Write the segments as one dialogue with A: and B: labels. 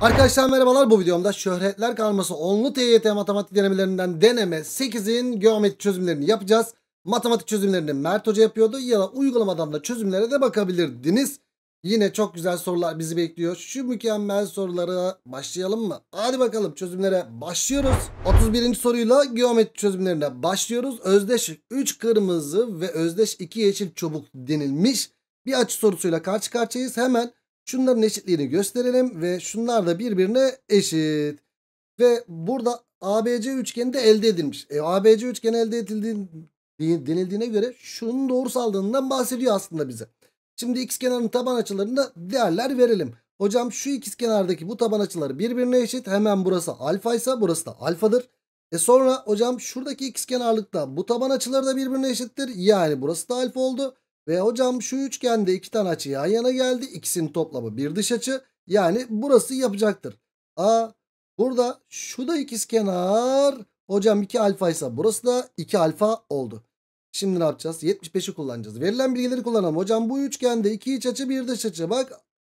A: Arkadaşlar merhabalar bu videomda şöhretler kalması onlu TYT matematik denemelerinden deneme 8'in geometri çözümlerini yapacağız. Matematik çözümlerini Mert Hoca yapıyordu ya da uygulamadan da çözümlere de bakabilirdiniz. Yine çok güzel sorular bizi bekliyor. Şu mükemmel sorulara başlayalım mı? Hadi bakalım çözümlere başlıyoruz. 31. soruyla geometri çözümlerine başlıyoruz. Özdeş 3 kırmızı ve özdeş 2 yeşil çubuk denilmiş. Bir açı sorusuyla karşı karşıyayız. Hemen Şunların eşitliğini gösterelim ve şunlar da birbirine eşit. Ve burada ABC üçgeni de elde edilmiş. E, ABC üçgeni elde edildiğine göre şunun doğrusaldığından bahsediyor aslında bize. Şimdi x kenarının taban açılarında değerler verelim. Hocam şu ikiz kenardaki bu taban açıları birbirine eşit. Hemen burası alfa ise burası da alfadır. E sonra hocam şuradaki ikiz kenarlıkta bu taban açıları da birbirine eşittir. Yani burası da alfa oldu. Ve hocam şu üçgende iki tane açı yan yana geldi. İkisinin toplamı bir dış açı. Yani burası yapacaktır. A burada şu da ikiz kenar. Hocam 2 alfa ise burası da 2 alfa oldu. Şimdi ne yapacağız? 75'i kullanacağız. Verilen bilgileri kullanalım. Hocam bu üçgende 2 iç açı 1 dış açı. Bak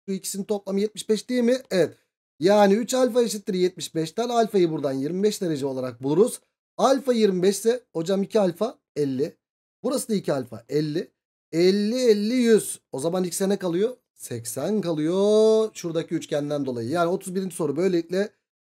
A: şu ikisinin toplamı 75 değil mi? Evet. Yani 3 alfa eşittir 75'ten alfayı buradan 25 derece olarak buluruz. Alfa 25 ise hocam 2 alfa 50. Burası da 2 alfa 50. 50, 50, 100. O zaman x'e ne kalıyor? 80 kalıyor. Şuradaki üçgenden dolayı. Yani 31. soru böylelikle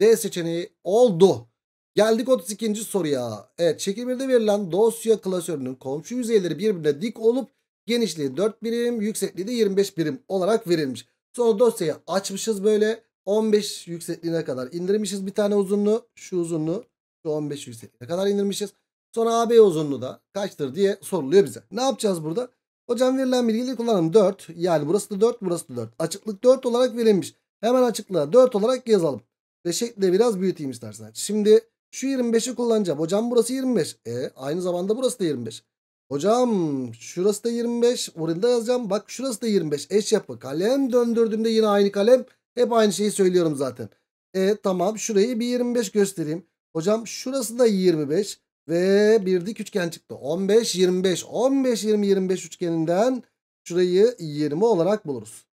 A: D seçeneği oldu. Geldik 32. soruya. Evet şekil verilen dosya klasörünün komşu yüzeyleri birbirine dik olup genişliği 4 birim, yüksekliği de 25 birim olarak verilmiş. Sonra dosyayı açmışız böyle 15 yüksekliğine kadar indirmişiz bir tane uzunluğu. Şu uzunluğu şu 15 yüksekliğine kadar indirmişiz. Sonra AB uzunluğu da kaçtır diye soruluyor bize. Ne yapacağız burada? Hocam verilen bilgileri kullanalım. 4 yani burası da 4 burası da 4. Açıklık 4 olarak verilmiş. Hemen açıklığa 4 olarak yazalım. Ve şekli biraz büyüteyim istersen. Şimdi şu 25'i kullanacağım. Hocam burası 25. E aynı zamanda burası da 25. Hocam şurası da 25. Orada da yazacağım. Bak şurası da 25. Eş yapı. Kalem döndürdüğümde yine aynı kalem. Hep aynı şeyi söylüyorum zaten. E tamam şurayı bir 25 göstereyim. Hocam şurası da 25. Ve bir dik üçgen çıktı. 15, 25. 15, 20, 25 üçgeninden şurayı 20 olarak buluruz.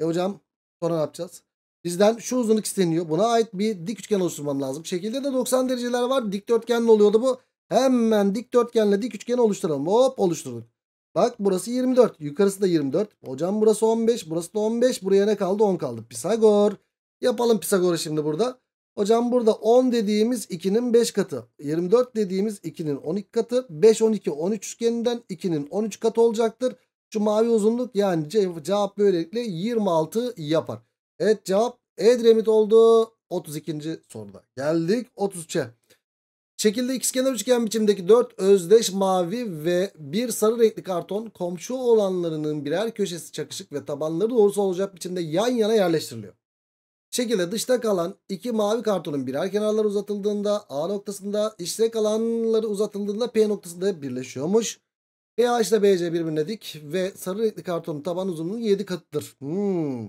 A: E hocam sonra ne yapacağız? Bizden şu uzunluk isteniyor. Buna ait bir dik üçgen oluşturmam lazım. Şekilde de 90 dereceler var. Dik Dikdörtgenle oluyordu bu. Hemen dik dörtgenle dik üçgeni oluşturalım. Hop oluşturduk. Bak burası 24. Yukarısı da 24. Hocam burası 15. Burası da 15. Buraya ne kaldı? 10 kaldı. Pisagor. Yapalım Pisagor'u şimdi burada. Hocam burada 10 dediğimiz 2'nin 5 katı. 24 dediğimiz 2'nin 12 katı. 5, 12, 13 üçgeninden 2'nin 13 katı olacaktır. Şu mavi uzunluk yani cevap böylelikle 26 yapar. Evet cevap Edremit oldu. 32. soruda geldik 33'e. Şekilde kenar üçgen biçimdeki 4 özdeş mavi ve bir sarı renkli karton komşu olanlarının birer köşesi çakışık ve tabanları doğrusu olacak biçimde yan yana yerleştiriliyor. Şekilde dışta kalan iki mavi kartonun birer kenarları uzatıldığında A noktasında içte kalanları uzatıldığında P noktasında birleşiyormuş. PA ile BC birbirine dik ve sarı renkli kartonun taban uzunluğu 7 katıdır. Hmm.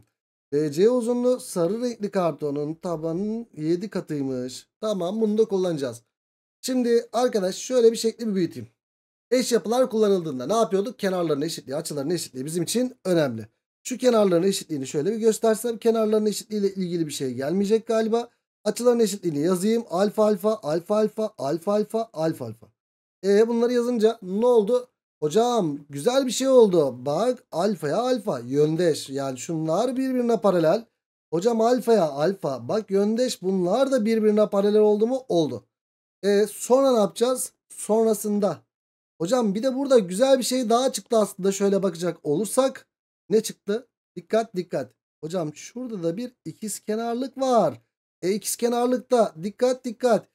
A: BC e, uzunluğu sarı renkli kartonun tabanın 7 katıymış. Tamam bunu da kullanacağız. Şimdi arkadaş şöyle bir şekli bir büyüteyim. Eş yapılar kullanıldığında ne yapıyorduk? Kenarların eşitliği, açıların eşitliği bizim için önemli. Şu kenarların eşitliğini şöyle bir göstersem kenarların eşitliğiyle ilgili bir şey gelmeyecek galiba. Açıların eşitliğini yazayım. Alfa alfa alfa alfa alfa alfa alfa alfa. E bunları yazınca ne oldu? Hocam güzel bir şey oldu. Bak alfaya alfa yöndeş. Yani şunlar birbirine paralel. Hocam alfaya alfa. Bak yöndeş bunlar da birbirine paralel oldu mu? Oldu. E, sonra ne yapacağız? Sonrasında. Hocam bir de burada güzel bir şey daha çıktı aslında şöyle bakacak olursak. Ne çıktı? Dikkat dikkat. Hocam şurada da bir ikiz kenarlık var. E ikiz kenarlıkta dikkat dikkat.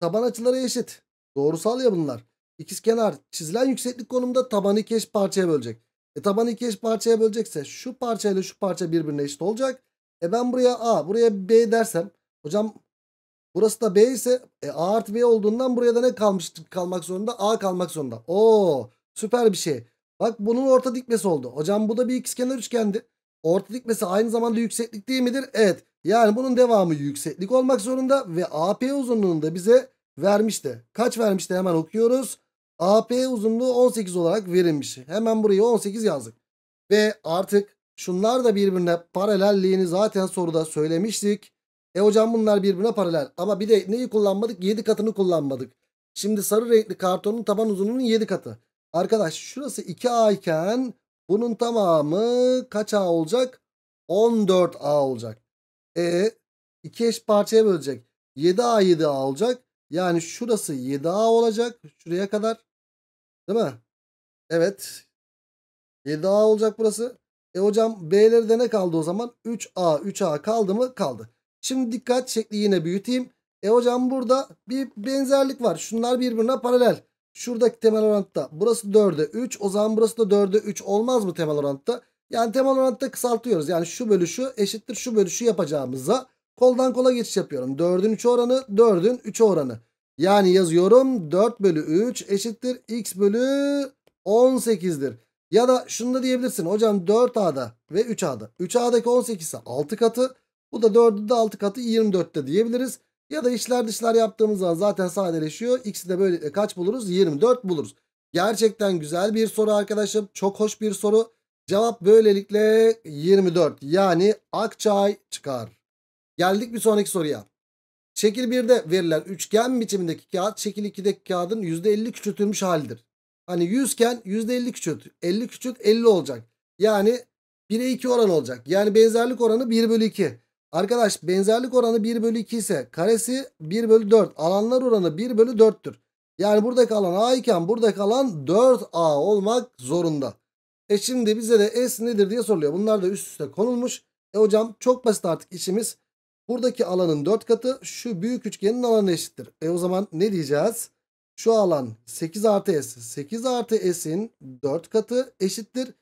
A: Taban açıları eşit. Doğrusal ya bunlar. İkiz kenar çizilen yükseklik konumda tabanı iki eş parçaya bölecek. E tabanı iki eş parçaya bölecekse şu parçayla şu parça birbirine eşit olacak. E ben buraya A buraya B dersem hocam burası da B ise e A artı B olduğundan buraya da ne kalmış, kalmak zorunda? A kalmak zorunda. Oo süper bir şey. Bak bunun orta dikmesi oldu. Hocam bu da bir ikizkenar üçgendi. Orta dikmesi aynı zamanda yükseklik değil midir? Evet. Yani bunun devamı yükseklik olmak zorunda ve AP uzunluğunu da bize vermişti. Kaç vermişti hemen okuyoruz. AP uzunluğu 18 olarak verilmiş. Hemen buraya 18 yazdık. Ve artık şunlar da birbirine paralelliğini zaten soruda söylemiştik. E hocam bunlar birbirine paralel. Ama bir de neyi kullanmadık? 7 katını kullanmadık. Şimdi sarı renkli kartonun taban uzunluğunun 7 katı. Arkadaş şurası 2A iken bunun tamamı kaç A olacak? 14A olacak. E 2 eş parçaya bölecek. 7A 7A olacak. Yani şurası 7A olacak. Şuraya kadar. Değil mi? Evet. 7A olacak burası. E hocam B'leri de ne kaldı o zaman? 3A 3A kaldı mı? Kaldı. Şimdi dikkat şekli yine büyüteyim. E hocam burada bir benzerlik var. Şunlar birbirine paralel. Şuradaki temel orantta burası 4'e 3. O zaman burası da 4'e 3 olmaz mı temel orantta? Yani temel orantta kısaltıyoruz. Yani şu bölü şu eşittir şu bölü şu yapacağımıza koldan kola geçiş yapıyorum. 4'ün 3 oranı 4'ün 3 oranı. Yani yazıyorum 4 bölü 3 eşittir x bölü 18'dir. Ya da şunu da diyebilirsin hocam 4a'da ve 3a'da. 3a'daki 18 ise 6 katı. Bu da 4'ün de 6 katı 24'te diyebiliriz. Ya da işler dışlar yaptığımız zaman zaten sadeleşiyor. X'i de böyle kaç buluruz? 24 buluruz. Gerçekten güzel bir soru arkadaşım. Çok hoş bir soru. Cevap böylelikle 24. Yani Akçay çıkar. Geldik bir sonraki soruya. Şekil 1'de verilen üçgen biçimindeki kağıt şekil 2'deki kağıdın %50 küçültülmüş halidir. Hani 100 iken %50 küçült. 50 küçült 50 olacak. Yani 1'e 2 oran olacak. Yani benzerlik oranı 1 bölü 2. Arkadaş benzerlik oranı 1 bölü 2 ise karesi 1 bölü 4. Alanlar oranı 1 bölü 4'tür. Yani buradaki alan A iken buradaki alan 4A olmak zorunda. E şimdi bize de S nedir diye soruluyor. Bunlar da üst üste konulmuş. E hocam çok basit artık işimiz. Buradaki alanın 4 katı şu büyük üçgenin alanı eşittir. E o zaman ne diyeceğiz? Şu alan 8 artı S. 8 artı S'in 4 katı eşittir.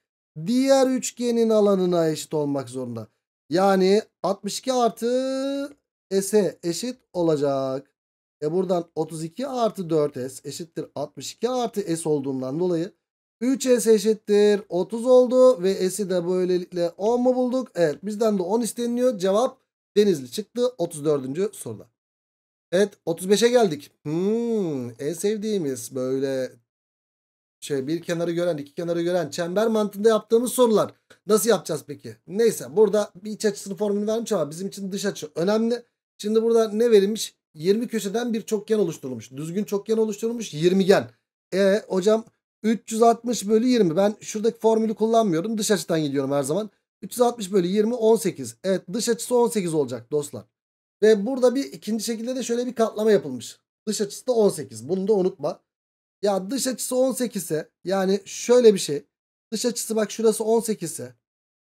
A: Diğer üçgenin alanına eşit olmak zorunda. Yani 62 artı S'e eşit olacak. E buradan 32 artı 4S eşittir 62 artı S olduğundan dolayı 3S eşittir 30 oldu ve S'i de böylelikle 10 mu bulduk? Evet bizden de 10 isteniliyor. Cevap Denizli çıktı 34. soruda. Evet 35'e geldik. Hmm, en sevdiğimiz böyle şey bir kenarı gören iki kenarı gören çember mantığında yaptığımız sorular. Nasıl yapacağız peki? Neyse burada bir iç açısının formülünü vermiş ama bizim için dış açı önemli. Şimdi burada ne verilmiş? 20 köşeden bir çokgen oluşturulmuş. Düzgün çokgen oluşturulmuş 20gen. E hocam 360 bölü 20. Ben şuradaki formülü kullanmıyorum. Dış açıdan gidiyorum her zaman. 360 bölü 20 18. Evet dış açısı 18 olacak dostlar. Ve burada bir ikinci şekilde de şöyle bir katlama yapılmış. Dış açısı da 18. Bunu da unutma. Ya dış açısı 18 ise yani şöyle bir şey. Dış açısı bak şurası 18 ise.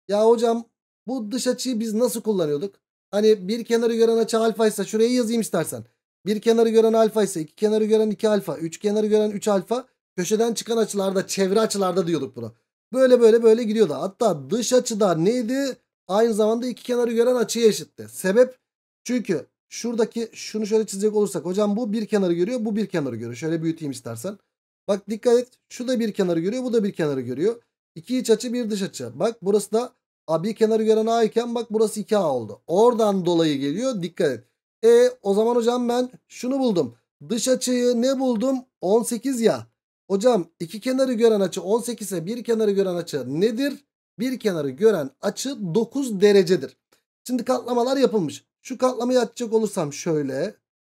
A: Ya hocam bu dış açıyı biz nasıl kullanıyorduk? Hani bir kenarı gören açı alfa ise şuraya yazayım istersen. Bir kenarı gören alfa ise iki kenarı gören iki alfa. Üç kenarı gören üç alfa. Köşeden çıkan açılarda çevre açılarda diyorduk buna. Böyle böyle böyle gidiyordu. Hatta dış açıda neydi? Aynı zamanda iki kenarı gören açıya eşitti. Sebep çünkü Şuradaki şunu şöyle çizecek olursak. Hocam bu bir kenarı görüyor. Bu bir kenarı görüyor. Şöyle büyüteyim istersen. Bak dikkat et. Şu da bir kenarı görüyor. Bu da bir kenarı görüyor. İki iç açı bir dış açı. Bak burası da A bir kenarı gören A iken bak burası 2A oldu. Oradan dolayı geliyor. Dikkat et. E o zaman hocam ben şunu buldum. Dış açıyı ne buldum? 18 ya. Hocam iki kenarı gören açı 18 ise bir kenarı gören açı nedir? Bir kenarı gören açı 9 derecedir. Şimdi katlamalar yapılmış. Şu katlamayı açacak olursam şöyle,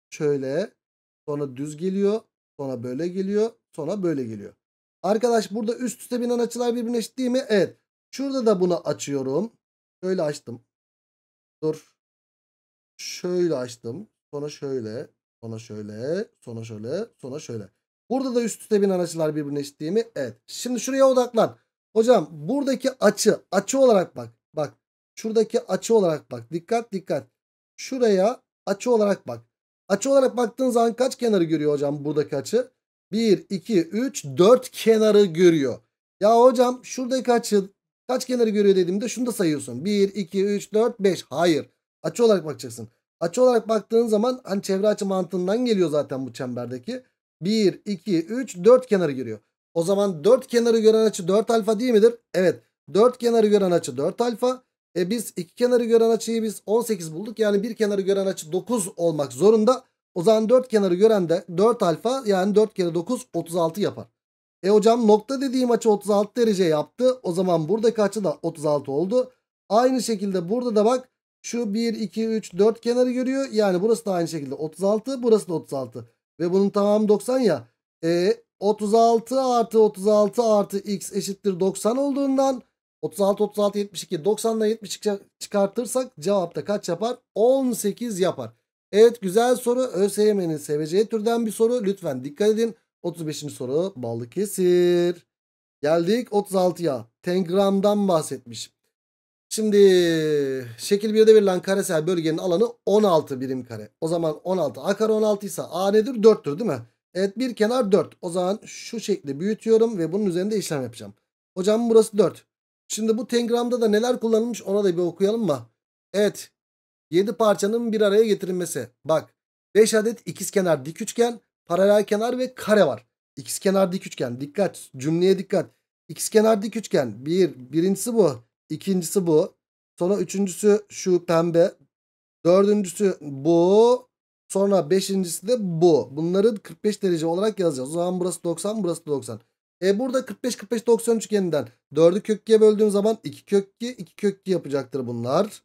A: şöyle, sonra düz geliyor, sonra böyle geliyor, sonra böyle geliyor. Arkadaş burada üst üste binen açılar birbirine eşit değil mi? Evet. Şurada da bunu açıyorum. Şöyle açtım. Dur. Şöyle açtım. Sonra şöyle. Sonra şöyle. Sonra şöyle. Sonra şöyle. Burada da üst üste binen açılar birbirine eşit değil mi? Evet. Şimdi şuraya odaklan. Hocam buradaki açı. Açı olarak bak. Bak. Şuradaki açı olarak bak. Dikkat dikkat şuraya açı olarak bak. Açı olarak baktığın zaman kaç kenarı görüyor hocam buradaki açı? 1, 2, 3, 4 kenarı görüyor. Ya hocam şuradaki açı kaç kenarı görüyor dediğimde şunu da sayıyorsun. 1, 2, 3, 4, 5. Hayır. Açı olarak bakacaksın. Açı olarak baktığın zaman hani çevre açı mantığından geliyor zaten bu çemberdeki. 1, 2, 3, 4 kenarı görüyor. O zaman 4 kenarı gören açı 4 alfa değil midir? Evet. 4 kenarı gören açı 4 alfa. E biz iki kenarı gören açıyı biz 18 bulduk. Yani bir kenarı gören açı 9 olmak zorunda. O zaman 4 kenarı gören de 4 alfa yani 4 kere 9 36 yapar. E hocam nokta dediğim açı 36 derece yaptı. O zaman buradaki açı da 36 oldu. Aynı şekilde burada da bak şu 1, 2, 3, 4 kenarı görüyor. Yani burası da aynı şekilde 36 burası da 36. Ve bunun tamamı 90 ya. E, 36 artı 36 artı x eşittir 90 olduğundan 36 36 72 90'dan 70 çıkartırsak cevapta kaç yapar? 18 yapar. Evet güzel soru. ÖSYM'nin seveceği türden bir soru. Lütfen dikkat edin. 35. soru Balıkesir. Geldik 36'ya. Tengram'dan bahsetmiş. Şimdi şekil 1'de verilen karesel bölgenin alanı 16 birim kare. O zaman 16 a kare 16 ise a nedir? 4'tür değil mi? Evet bir kenar 4. O zaman şu şekli büyütüyorum ve bunun üzerinde işlem yapacağım. Hocam burası 4. Şimdi bu tengramda da neler kullanılmış ona da bir okuyalım mı? Evet. 7 parçanın bir araya getirilmesi. Bak 5 adet ikizkenar dik üçgen, paralel kenar ve kare var. İkizkenar dik üçgen. Dikkat. Cümleye dikkat. İkizkenar dik üçgen. Bir, birincisi bu. ikincisi bu. Sonra üçüncüsü şu pembe. Dördüncüsü bu. Sonra beşincisi de bu. Bunları 45 derece olarak yazacağız. O zaman burası 90, burası 90. E burada 45 45 90 üçgeninden 4'ü kök 2'ye böldüğüm zaman 2 kök 2 2 kök 2 yapacaktır bunlar.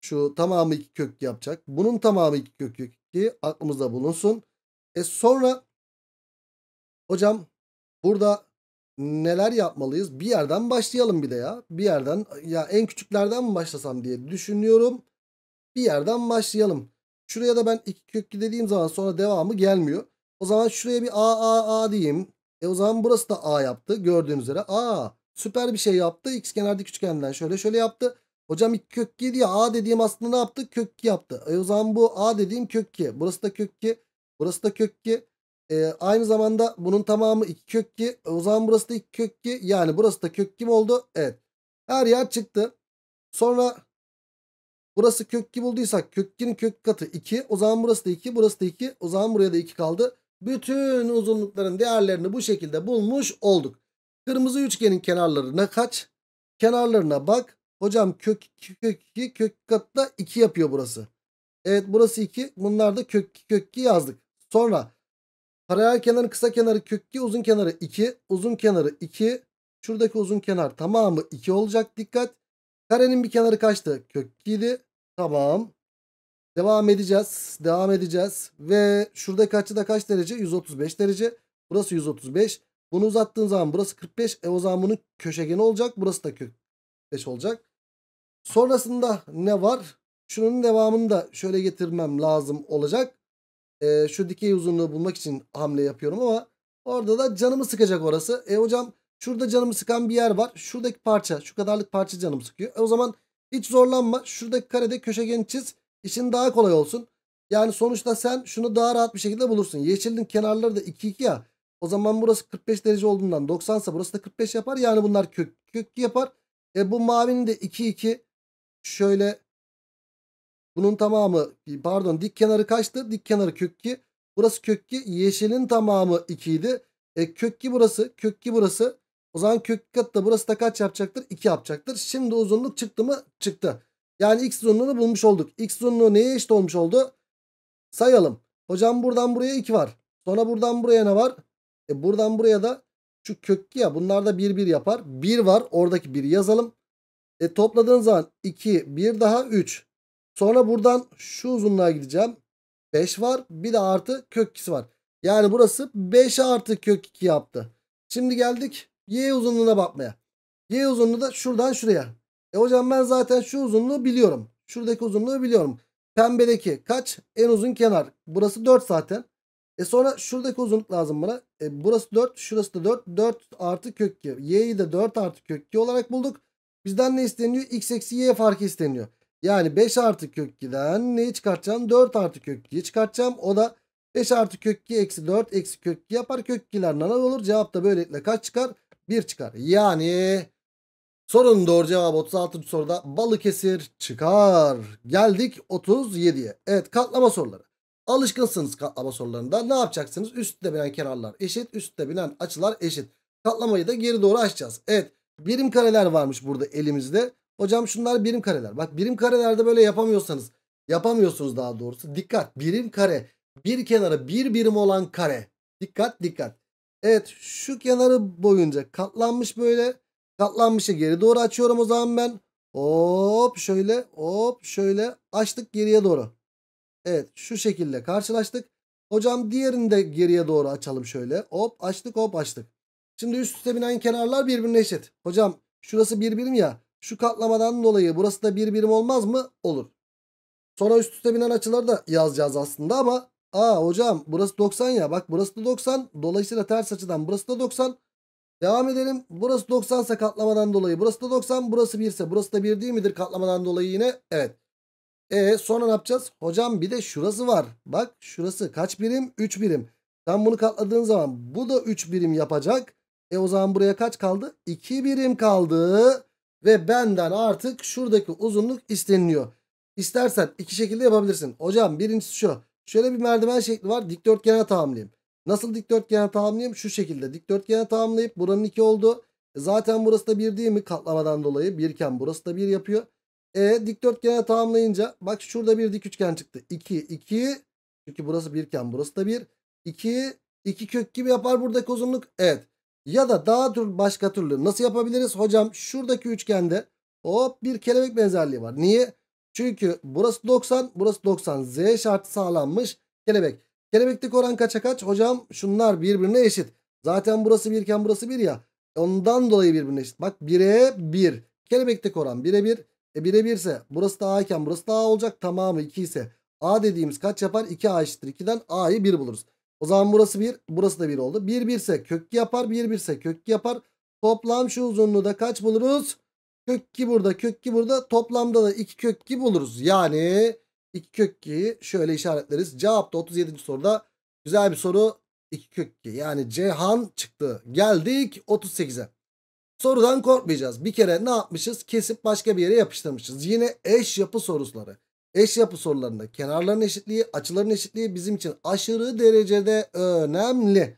A: Şu tamamı 2 kök 2 yapacak. Bunun tamamı 2 kök 2 aklımızda bulunsun. E sonra hocam burada neler yapmalıyız? Bir yerden başlayalım bir de ya. Bir yerden ya en küçüklerden mi başlasam diye düşünüyorum. Bir yerden başlayalım. Şuraya da ben 2 kök 2 dediğim zaman sonra devamı gelmiyor. O zaman şuraya bir a a a diyeyim. E o zaman burası da A yaptı. Gördüğünüz üzere A süper bir şey yaptı. X kenardaki üçgenden şöyle şöyle yaptı. Hocam kök 2 diye A dediğim aslında ne yaptı? Kök 2 yaptı. E o zaman bu A dediğim kök 2. Burası da kök 2. Burası da kök 2. E, aynı zamanda bunun tamamı 2 kök 2. E, o zaman burası da 2 kök 2. Yani burası da kök 2 oldu? Evet. Her yer çıktı. Sonra burası kök 2 bulduysak kök 2'nin kök katı 2. O zaman burası da 2. Burası da 2. O zaman buraya da 2 kaldı. Bütün uzunlukların değerlerini bu şekilde bulmuş olduk. Kırmızı üçgenin kenarlarına kaç? Kenarlarına bak. Hocam kök 2 kök 2 kök katla 2 yapıyor burası. Evet burası 2. Bunlar da kök 2 kök 2 yazdık. Sonra paralel kenarın kısa kenarı kök 2 uzun kenarı 2. Uzun kenarı 2. Şuradaki uzun kenar tamamı 2 olacak. Dikkat. Karenin bir kenarı kaçtı? Kök 2 idi. Tamam. Devam edeceğiz. Devam edeceğiz Ve şurada kaçta kaç derece? 135 derece. Burası 135. Bunu uzattığın zaman burası 45. E o zaman bunun köşegeni olacak. Burası da 45 olacak. Sonrasında ne var? Şunun devamını da şöyle getirmem lazım olacak. E, şu dikey uzunluğu bulmak için hamle yapıyorum ama orada da canımı sıkacak orası. E hocam şurada canımı sıkan bir yer var. Şuradaki parça şu kadarlık parça canımı sıkıyor. E o zaman hiç zorlanma. Şuradaki karede köşegeni çiz. İşin daha kolay olsun. Yani sonuçta sen şunu daha rahat bir şekilde bulursun. Yeşilin kenarları da 2 2 ya. O zaman burası 45 derece olduğundan 90 ise burası da 45 yapar. Yani bunlar kök, kök yapar. E bu mavinin de 2 2 şöyle bunun tamamı pardon dik kenarı kaçtı? Dik kenarı kök 2. Burası kök 2. Yeşilin tamamı 2 idi. E kök 2 burası. Kök 2 burası. O zaman kök katı da burası da kaç yapacaktır? 2 yapacaktır. Şimdi uzunluk çıktı mı? Çıktı. Yani x uzunluğunu bulmuş olduk. x uzunluğu neye eşit olmuş oldu? Sayalım. Hocam buradan buraya 2 var. Sonra buradan buraya ne var? E buradan buraya da şu köklü ya bunlar da 1 1 yapar. 1 var oradaki 1'i yazalım. E topladığın zaman 2 1 daha 3. Sonra buradan şu uzunluğa gideceğim. 5 var bir de artı kök 2'si var. Yani burası 5 artı kök 2 yaptı. Şimdi geldik y uzunluğuna bakmaya. Y uzunluğu da şuradan şuraya. E hocam ben zaten şu uzunluğu biliyorum. Şuradaki uzunluğu biliyorum. Pembedeki kaç? En uzun kenar. Burası 4 zaten. E sonra şuradaki uzunluk lazım bana. E burası 4, şurası da 4. 4 artı kök 2. Y'yi de 4 artı kök 2 olarak bulduk. Bizden ne isteniyor? X eksi Y farkı isteniyor. Yani 5 artı kök 2'den neyi çıkartacağım? 4 artı kök 2'yi çıkartacağım. O da 5 artı kök 2 eksi 4 eksi kök 2 yapar. Kök 2'ler nana olur. Cevap da böylelikle kaç çıkar? 1 çıkar. Yani Sorunun doğru cevabı 36. soruda Balıkesir çıkar. Geldik 37'ye. Evet katlama soruları. Alışkınsınız katlama sorularında. Ne yapacaksınız? Üstte binen kenarlar eşit. Üstte binen açılar eşit. Katlamayı da geri doğru açacağız. Evet birim kareler varmış burada elimizde. Hocam şunlar birim kareler. Bak birim karelerde böyle yapamıyorsanız. Yapamıyorsunuz daha doğrusu. Dikkat birim kare. Bir kenara bir birim olan kare. Dikkat dikkat. Evet şu kenarı boyunca katlanmış böyle. Katlanmışı geri doğru açıyorum o zaman ben. Hop şöyle hop şöyle açtık geriye doğru. Evet şu şekilde karşılaştık. Hocam diğerini de geriye doğru açalım şöyle. Hop açtık hop açtık. Şimdi üst üste binen kenarlar birbirine eşit. Hocam şurası bir birim ya. Şu katlamadan dolayı burası da bir birim olmaz mı? Olur. Sonra üst üste binen açıları da yazacağız aslında ama. Aa hocam burası 90 ya. Bak burası da 90. Dolayısıyla ters açıdan burası da 90. Devam edelim. Burası 90 ise katlamadan dolayı. Burası da 90. Burası 1 ise. Burası da 1 değil midir katlamadan dolayı yine? Evet. E sonra ne yapacağız? Hocam bir de şurası var. Bak şurası kaç birim? 3 birim. Sen bunu katladığın zaman bu da 3 birim yapacak. E o zaman buraya kaç kaldı? 2 birim kaldı. Ve benden artık şuradaki uzunluk isteniliyor. İstersen iki şekilde yapabilirsin. Hocam birincisi şu. Şöyle bir merdiven şekli var. Dikdörtgene tamamlayayım. Nasıl dikdörtgeni tamamlayayım? Şu şekilde dikdörtgeni tamamlayıp buranın 2 oldu. E, zaten burası da 1 değil mi? Katlamadan dolayı 1 iken burası da 1 yapıyor. E dikdörtgeni tamamlayınca bak şurada bir dik üçgen çıktı. 2, 2. Çünkü burası 1 iken burası da 1. 2, 2 kök gibi yapar buradaki uzunluk. Evet. Ya da daha tür başka türlü nasıl yapabiliriz? Hocam şuradaki üçgende hop bir kelebek benzerliği var. Niye? Çünkü burası 90, burası 90. Z şartı sağlanmış kelebek. Kelebeklik oran kaça kaç? Hocam şunlar birbirine eşit. Zaten burası birken burası bir ya. Ondan dolayı birbirine eşit. Bak 1'e 1. Bir. Kelebeklik oran 1'e 1. Bir. E 1'e 1 ise burası da A iken burası da A olacak. Tamamı 2 ise A dediğimiz kaç yapar? 2A eşittir. 2'den A'yı 1 buluruz. O zaman burası 1. Burası da 1 oldu. 1 1 ise kök yapar. 1 1 ise kök yapar. Toplam şu uzunluğu da kaç buluruz? Kök 2 burada. Kök 2 burada. Toplamda da 2 kök 2 buluruz. Yani 2 kök 2'yi şöyle işaretleriz. Cevap da 37. soruda güzel bir soru 2 kök 2. Yani Cehan çıktı. Geldik 38'e. Sorudan korkmayacağız. Bir kere ne yapmışız? Kesip başka bir yere yapıştırmışız. Yine eş yapı soruları. Eş yapı sorularında kenarların eşitliği, açıların eşitliği bizim için aşırı derecede önemli.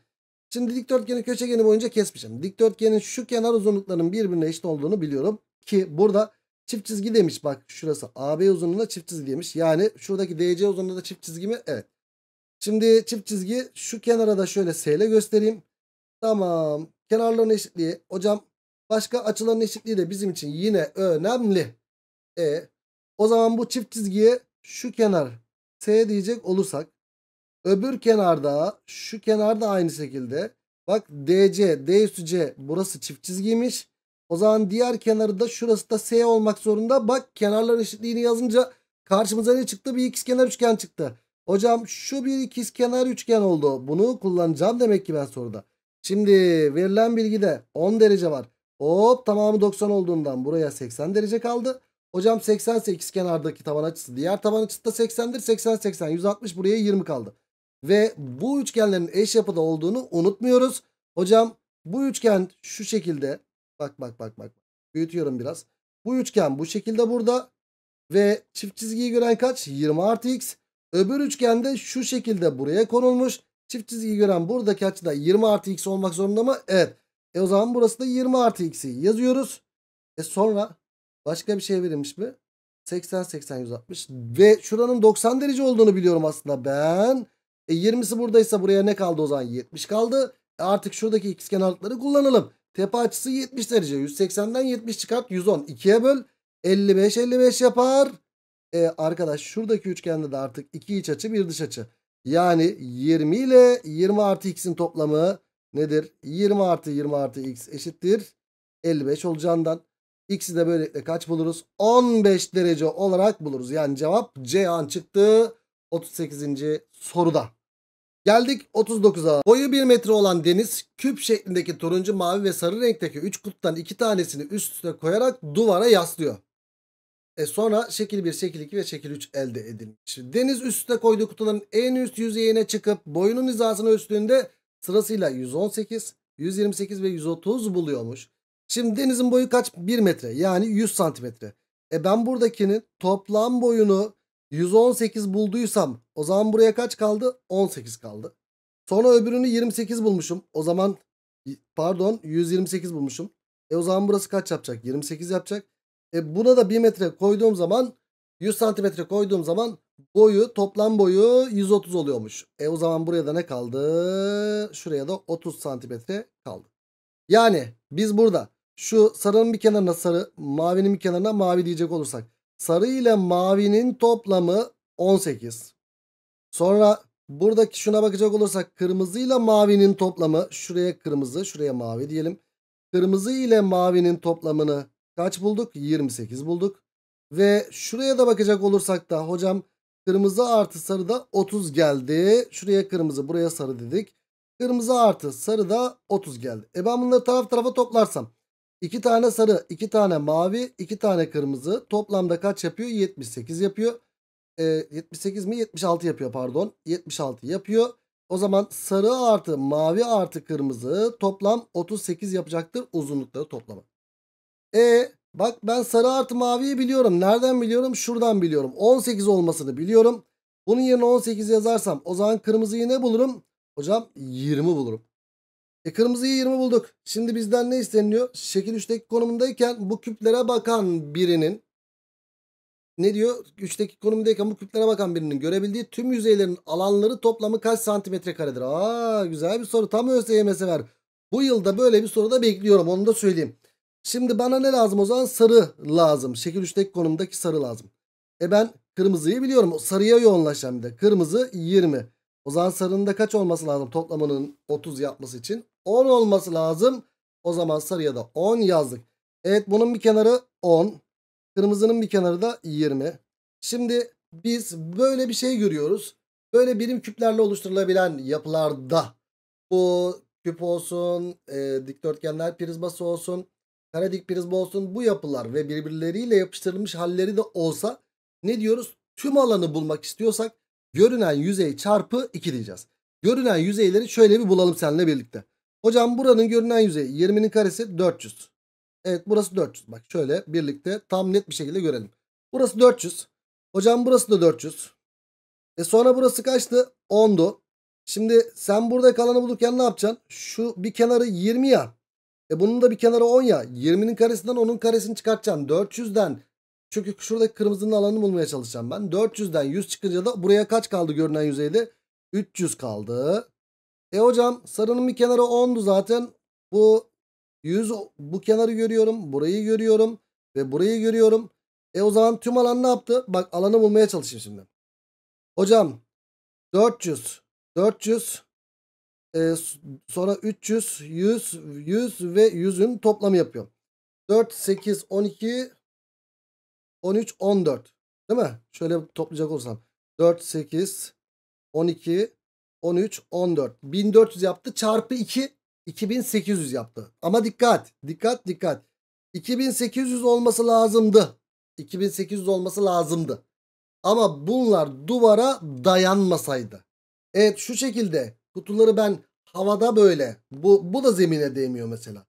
A: Şimdi dikdörtgeni köşegeni boyunca kesmişim. Dikdörtgenin şu kenar uzunluklarının birbirine eşit olduğunu biliyorum. Ki burada Çift çizgi demiş bak şurası AB uzunluğunda çift çizgi demiş. Yani şuradaki DC uzunluğunda da çift çizgi mi? Evet. Şimdi çift çizgi şu kenara da şöyle S ile göstereyim. Tamam. Kenarların eşitliği. Hocam başka açıların eşitliği de bizim için yine önemli. E o zaman bu çift çizgiye şu kenar S diyecek olursak öbür kenarda şu kenarda aynı şekilde bak DC D üstü C burası çift çizgiymiş. O zaman diğer kenarı da şurası da S olmak zorunda. Bak kenarlar eşitliğini yazınca karşımıza ne çıktı? Bir ikizkenar üçgen çıktı. Hocam şu bir ikizkenar üçgen oldu. Bunu kullanacağım demek ki ben soruda. Şimdi verilen bilgide 10 derece var. Hop tamamı 90 olduğundan buraya 80 derece kaldı. Hocam 80 88 kenardaki taban açısı. Diğer taban açısı da 80'dir. 80 80 160 buraya 20 kaldı. Ve bu üçgenlerin eş yapıda olduğunu unutmuyoruz. Hocam bu üçgen şu şekilde Bak bak bak bak. Büyütüyorum biraz. Bu üçgen bu şekilde burada. Ve çift çizgiyi gören kaç? 20 artı x. Öbür üçgende şu şekilde buraya konulmuş. Çift çizgiyi gören buradaki açıda 20 artı x olmak zorunda mı? Evet. E o zaman burası da 20 artı x'i yazıyoruz. E sonra başka bir şey verilmiş mi? 80, 80, 160. Ve şuranın 90 derece olduğunu biliyorum aslında ben. E 20'si buradaysa buraya ne kaldı o zaman? 70 kaldı. E artık şuradaki ikizkenarlıkları kullanalım. Tepe açısı 70 derece. 180'den 70 çıkart. 110. 2'ye böl. 55 55 yapar. E arkadaş şuradaki üçgende de artık 2 iç açı 1 dış açı. Yani 20 ile 20 artı x'in toplamı nedir? 20 artı 20 artı x eşittir. 55 olacağından. X'i de böylelikle kaç buluruz? 15 derece olarak buluruz. Yani cevap C an çıktı 38. soruda. Geldik 39'a. Boyu 1 metre olan deniz küp şeklindeki turuncu, mavi ve sarı renkteki 3 kutuptan 2 tanesini üst üste koyarak duvara yaslıyor. E sonra şekil 1, şekil 2 ve şekil 3 elde edilmiş. Deniz üstte koyduğu kutuların en üst yüzeyine çıkıp boyunun hizasına üstünde sırasıyla 118, 128 ve 130 buluyormuş. Şimdi denizin boyu kaç? 1 metre yani 100 santimetre. E ben buradakinin toplam boyunu 118 bulduysam o zaman buraya kaç kaldı? 18 kaldı. Sonra öbürünü 28 bulmuşum. O zaman pardon 128 bulmuşum. E o zaman burası kaç yapacak? 28 yapacak. E buna da 1 metre koyduğum zaman 100 santimetre koyduğum zaman boyu toplam boyu 130 oluyormuş. E o zaman buraya da ne kaldı? Şuraya da 30 santimetre kaldı. Yani biz burada şu sarının bir kenarına sarı mavinin bir kenarına mavi diyecek olursak sarı ile mavinin toplamı 18. Sonra buradaki şuna bakacak olursak kırmızı ile mavinin toplamı şuraya kırmızı şuraya mavi diyelim. Kırmızı ile mavinin toplamını kaç bulduk? 28 bulduk. Ve şuraya da bakacak olursak da hocam kırmızı artı sarı da 30 geldi. Şuraya kırmızı buraya sarı dedik. Kırmızı artı sarı da 30 geldi. E ben bunları taraf tarafa toplarsam 2 tane sarı, 2 tane mavi, 2 tane kırmızı. Toplamda kaç yapıyor? 78 yapıyor. E, ee, 78 mi? 76 yapıyor pardon. 76 yapıyor. O zaman sarı artı mavi artı kırmızı toplam 38 yapacaktır uzunlukları toplamı. E bak ben sarı artı maviyi biliyorum. Nereden biliyorum? Şuradan biliyorum. 18 olmasını biliyorum. Bunun yerine 18 yazarsam o zaman kırmızıyı ne bulurum? Hocam 20 bulurum. E kırmızıyı 20 bulduk. Şimdi bizden ne isteniliyor? Şekil 3'teki konumundayken bu küplere bakan birinin ne diyor? 3'teki konumundayken bu küplere bakan birinin görebildiği tüm yüzeylerin alanları toplamı kaç santimetre karedir? Aa güzel bir soru. Tam ÖSYM var. Bu yılda böyle bir soruda bekliyorum. Onu da söyleyeyim. Şimdi bana ne lazım o zaman? Sarı lazım. Şekil 3'teki konumdaki sarı lazım. E ben kırmızıyı biliyorum. Sarıya yoğunlaşacağım bir de. Kırmızı 20. O zaman sarının da kaç olması lazım toplamının 30 yapması için? 10 olması lazım. O zaman sarıya da 10 yazdık. Evet bunun bir kenarı 10. Kırmızının bir kenarı da 20. Şimdi biz böyle bir şey görüyoruz. Böyle birim küplerle oluşturulabilen yapılarda bu küp olsun, e, dikdörtgenler prizması olsun, kare dik prizma olsun bu yapılar ve birbirleriyle yapıştırılmış halleri de olsa ne diyoruz? Tüm alanı bulmak istiyorsak görünen yüzey çarpı 2 diyeceğiz. Görünen yüzeyleri şöyle bir bulalım seninle birlikte. Hocam buranın görünen yüzeyi 20'nin karesi 400. Evet burası 400. Bak şöyle birlikte tam net bir şekilde görelim. Burası 400. Hocam burası da 400. E sonra burası kaçtı? 10'du. Şimdi sen burada kalanı bulurken ne yapacaksın? Şu bir kenarı 20 ya. E bunun da bir kenarı 10 ya. 20'nin karesinden 10'un karesini çıkartacaksın. 400'den çünkü şuradaki kırmızının alanını bulmaya çalışacağım ben. 400'den 100 çıkınca da buraya kaç kaldı görünen yüzeyde? 300 kaldı. E hocam sarının bir kenarı 10'du zaten. Bu 100 bu kenarı görüyorum. Burayı görüyorum. Ve burayı görüyorum. E o zaman tüm alan ne yaptı? Bak alanı bulmaya çalışayım şimdi. Hocam 400 400 e, sonra 300 100 100 ve 100'ün toplamı yapıyor. 4 8 12 13, 14. Değil mi? Şöyle toplayacak olsam, 4, 8, 12, 13, 14. 1400 yaptı. Çarpı 2, 2800 yaptı. Ama dikkat, dikkat, dikkat. 2800 olması lazımdı. 2800 olması lazımdı. Ama bunlar duvara dayanmasaydı. Evet şu şekilde kutuları ben havada böyle. Bu, bu da zemine değmiyor mesela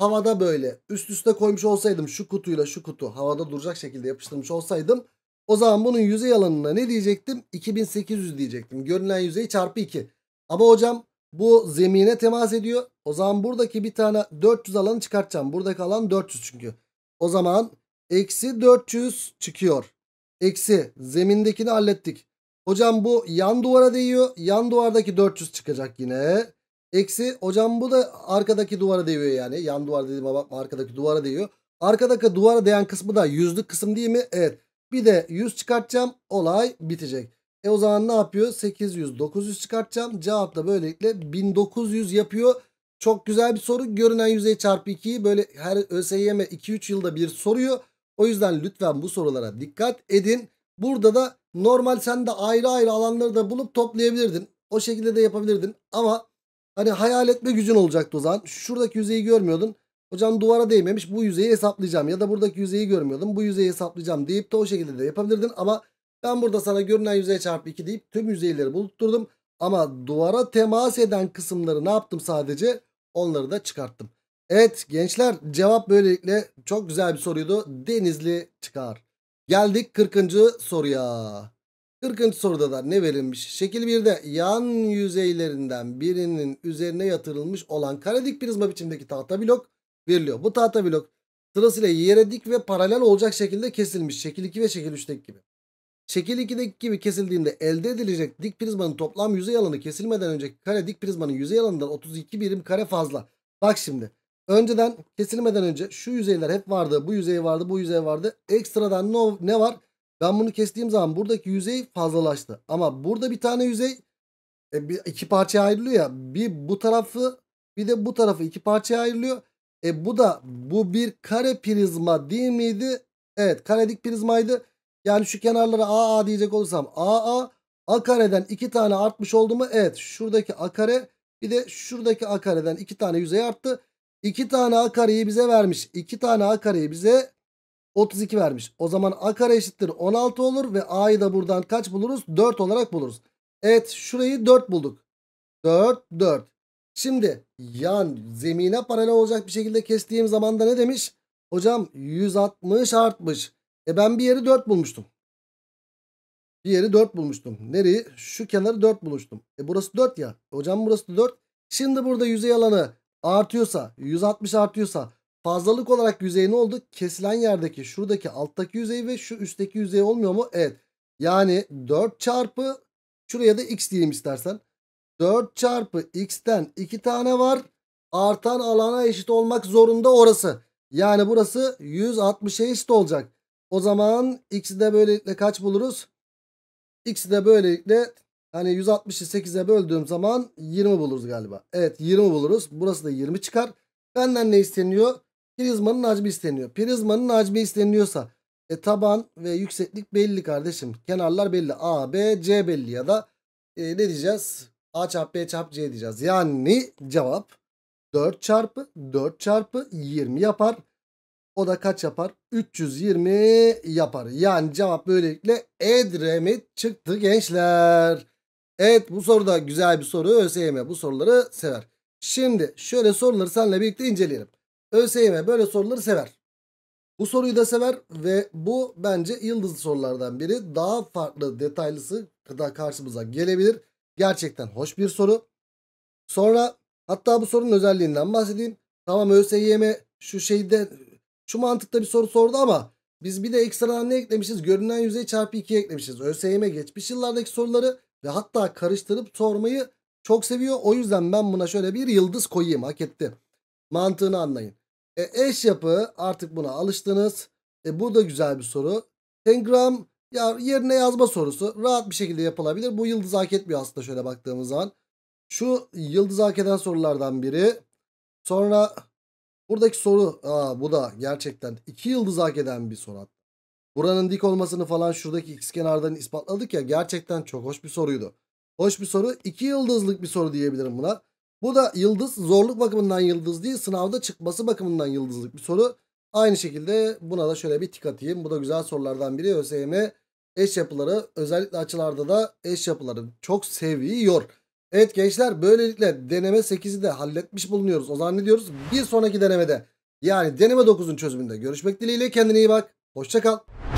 A: havada böyle üst üste koymuş olsaydım şu kutuyla şu kutu havada duracak şekilde yapıştırmış olsaydım o zaman bunun yüzey alanına ne diyecektim? 2800 diyecektim. Görünen yüzey çarpı 2. Ama hocam bu zemine temas ediyor. O zaman buradaki bir tane 400 alanı çıkartacağım. Buradaki alan 400 çünkü. O zaman eksi 400 çıkıyor. Eksi zemindekini hallettik. Hocam bu yan duvara değiyor. Yan duvardaki 400 çıkacak yine. Eksi hocam bu da arkadaki duvara değiyor yani. Yan duvar dedim ama arkadaki duvara değiyor. Arkadaki duvara değen kısmı da yüzlük kısım değil mi? Evet. Bir de 100 çıkartacağım. Olay bitecek. E o zaman ne yapıyor? 800, 900 çıkartacağım. Cevap da böylelikle 1900 yapıyor. Çok güzel bir soru. Görünen yüzey çarpı 2'yi böyle her ÖSYM 2-3 yılda bir soruyor. O yüzden lütfen bu sorulara dikkat edin. Burada da normal sen de ayrı ayrı alanları da bulup toplayabilirdin. O şekilde de yapabilirdin. Ama Hani hayal etme gücün olacaktı o zaman. Şuradaki yüzeyi görmüyordun. Hocam duvara değmemiş bu yüzeyi hesaplayacağım ya da buradaki yüzeyi görmüyordum bu yüzeyi hesaplayacağım deyip de o şekilde de yapabilirdin ama ben burada sana görünen yüzey çarpı 2 deyip tüm yüzeyleri bulutturdum ama duvara temas eden kısımları ne yaptım sadece onları da çıkarttım. Evet gençler cevap böylelikle çok güzel bir soruydu Denizli çıkar. Geldik 40. soruya. 40. soruda da ne verilmiş? Şekil 1'de yan yüzeylerinden birinin üzerine yatırılmış olan karedik prizma biçimdeki tahta blok veriliyor. Bu tahta blok sırasıyla yere dik ve paralel olacak şekilde kesilmiş. Şekil 2 ve şekil 3'teki gibi. Şekil 2'deki gibi kesildiğinde elde edilecek dik prizmanın toplam yüzey alanı kesilmeden önce kare dik prizmanın yüzey alanından 32 birim kare fazla. Bak şimdi önceden kesilmeden önce şu yüzeyler hep vardı bu yüzey vardı bu yüzey vardı. Ekstradan ne var? Ben bunu kestiğim zaman buradaki yüzey fazlalaştı. Ama burada bir tane yüzey e, bir, iki parçaya ayrılıyor ya. Bir bu tarafı bir de bu tarafı iki parçaya ayrılıyor. E bu da bu bir kare prizma değil miydi? Evet karedik prizmaydı. Yani şu kenarlara AA diyecek olursam AA A kareden iki tane artmış oldu mu? Evet şuradaki A kare bir de şuradaki A kareden iki tane yüzey arttı. İki tane A kareyi bize vermiş. İki tane A kareyi bize 32 vermiş. O zaman a kare eşittir 16 olur ve a'yı da buradan kaç buluruz? 4 olarak buluruz. Evet şurayı 4 bulduk. 4 4. Şimdi yan zemine paralel olacak bir şekilde kestiğim zaman da ne demiş? Hocam 160 artmış. E ben bir yeri 4 bulmuştum. Bir yeri 4 bulmuştum. Nereyi? Şu kenarı 4 bulmuştum. E burası 4 ya. Hocam burası 4. Şimdi burada yüzey alanı artıyorsa 160 artıyorsa Fazlalık olarak yüzey ne oldu? Kesilen yerdeki şuradaki alttaki yüzey ve şu üstteki yüzey olmuyor mu? Evet. Yani 4 çarpı şuraya da x diyeyim istersen. 4 çarpı x'ten 2 tane var. Artan alana eşit olmak zorunda orası. Yani burası 160'a eşit olacak. O zaman x'i de böylelikle kaç buluruz? X'i de böylelikle hani 160'ı 8'e böldüğüm zaman 20 buluruz galiba. Evet 20 buluruz. Burası da 20 çıkar. Benden ne isteniyor? Prizmanın hacmi isteniyor. Prizmanın hacmi isteniyorsa e, taban ve yükseklik belli kardeşim. Kenarlar belli. A, B, C belli ya da e, ne diyeceğiz? A çarpı B çarpı C diyeceğiz. Yani cevap 4 çarpı 4 çarpı 20 yapar. O da kaç yapar? 320 yapar. Yani cevap böylelikle Edremit çıktı gençler. Evet bu soru da güzel bir soru. ÖSYM bu soruları sever. Şimdi şöyle soruları seninle birlikte inceleyelim. ÖSYM böyle soruları sever. Bu soruyu da sever ve bu bence yıldızlı sorulardan biri. Daha farklı detaylısı da karşımıza gelebilir. Gerçekten hoş bir soru. Sonra hatta bu sorunun özelliğinden bahsedeyim. Tamam ÖSYM şu şeyde şu mantıkta bir soru sordu ama biz bir de ekstradan ne eklemişiz? Görünen yüzey çarpı 2 eklemişiz. ÖSYM geçmiş yıllardaki soruları ve hatta karıştırıp sormayı çok seviyor. O yüzden ben buna şöyle bir yıldız koyayım hak etti. Mantığını anlayın. E, eş yapı artık buna alıştınız. E, bu da güzel bir soru. Engram ya yerine yazma sorusu rahat bir şekilde yapılabilir. Bu yıldız hak etmiyor aslında şöyle baktığımız zaman. Şu yıldız hak eden sorulardan biri. Sonra buradaki soru aa, bu da gerçekten iki yıldız hak eden bir soru. Buranın dik olmasını falan şuradaki x kenardan ispatladık ya gerçekten çok hoş bir soruydu. Hoş bir soru. iki yıldızlık bir soru diyebilirim buna. Bu da yıldız zorluk bakımından yıldız değil sınavda çıkması bakımından yıldızlık bir soru. Aynı şekilde buna da şöyle bir tik atayım. Bu da güzel sorulardan biri. ÖSYM eş yapıları özellikle açılarda da eş yapıları çok seviyor. Evet gençler böylelikle deneme 8'i de halletmiş bulunuyoruz. O zaman ne diyoruz? Bir sonraki denemede yani deneme 9'un çözümünde görüşmek dileğiyle kendine iyi bak. Hoşçakal.